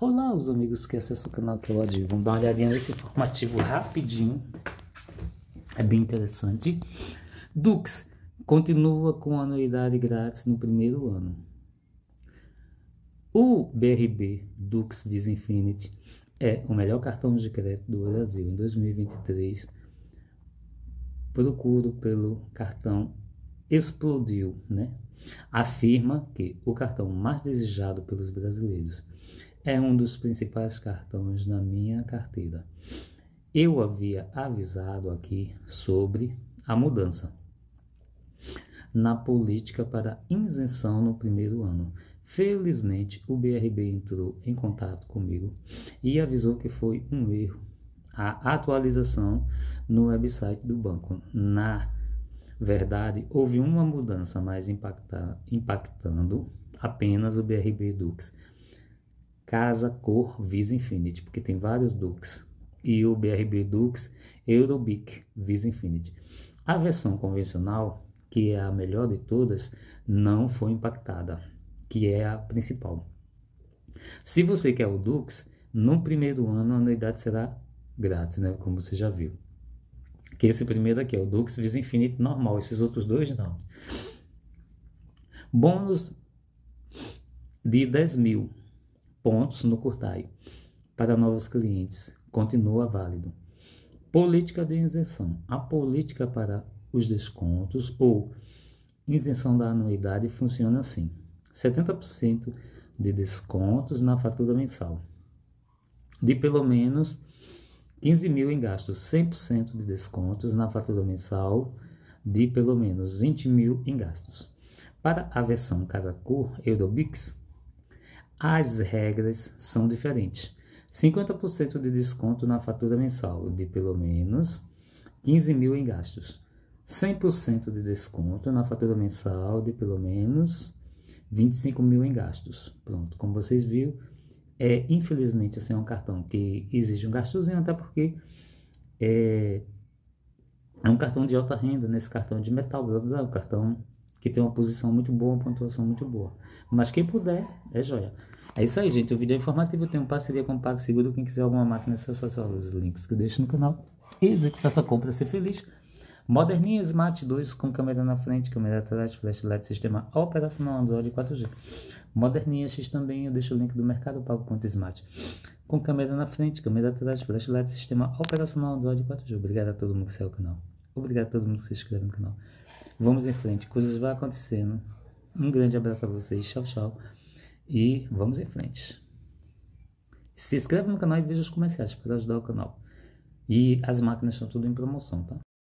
Olá, os amigos que acessam o canal que é o Vamos dar uma olhadinha nesse informativo rapidinho. É bem interessante. Dux continua com anuidade grátis no primeiro ano. O BRB Dux Disinfinity é o melhor cartão de crédito do Brasil em 2023. Procuro pelo cartão explodiu, né? Afirma que o cartão mais desejado pelos brasileiros é um dos principais cartões na minha carteira. Eu havia avisado aqui sobre a mudança na política para isenção no primeiro ano. Felizmente, o BRB entrou em contato comigo e avisou que foi um erro a atualização no website do banco. Na verdade, houve uma mudança, mais impactando apenas o BRB Dux. Casa, cor, Visa Infinity, porque tem vários Dux. E o BRB Dux Eurobic Visa Infinity. A versão convencional, que é a melhor de todas, não foi impactada, que é a principal. Se você quer o Dux, no primeiro ano a anuidade será grátis, né? como você já viu. Que esse primeiro aqui é o Dux Vis Infinite normal, esses outros dois não. Bônus de 10 mil pontos no Curtai para novos clientes. Continua válido. Política de isenção. A política para os descontos ou isenção da anuidade funciona assim: 70% de descontos na fatura mensal, de pelo menos 15 mil em gastos 100% de descontos na fatura mensal de pelo menos 20 mil em gastos. Para a versão Casa Cor Eurobix, as regras são diferentes. 50% de desconto na fatura mensal de pelo menos 15 mil em gastos. 100% de desconto na fatura mensal de pelo menos 25 mil em gastos. Pronto, como vocês viram, é, infelizmente, assim, é um cartão que exige um gastozinho, até porque é, é um cartão de alta renda, nesse né? cartão de metal, blá blá, um cartão que tem uma posição muito boa, uma pontuação muito boa. Mas quem puder, é joia. É isso aí, gente. O vídeo é informativo. Eu tenho parceria com o PagSeguro. Quem quiser alguma máquina, é só acessar os links que eu deixo no canal. E executar sua compra, ser feliz. Moderninha Smart 2 com câmera na frente, câmera atrás, flashlight, sistema operacional Android 4G. Moderninha X também, eu deixo o link do Mercado Pago Conta Smart. Com câmera na frente, câmera atrás, flashlight, sistema operacional Android 4G. Obrigado a todo mundo que saiu o canal. Obrigado a todo mundo que se inscreve no canal. Vamos em frente, coisas vão acontecendo. Um grande abraço a vocês, tchau, tchau. E vamos em frente. Se inscreve no canal e veja os comerciais para ajudar o canal. E as máquinas estão tudo em promoção, tá?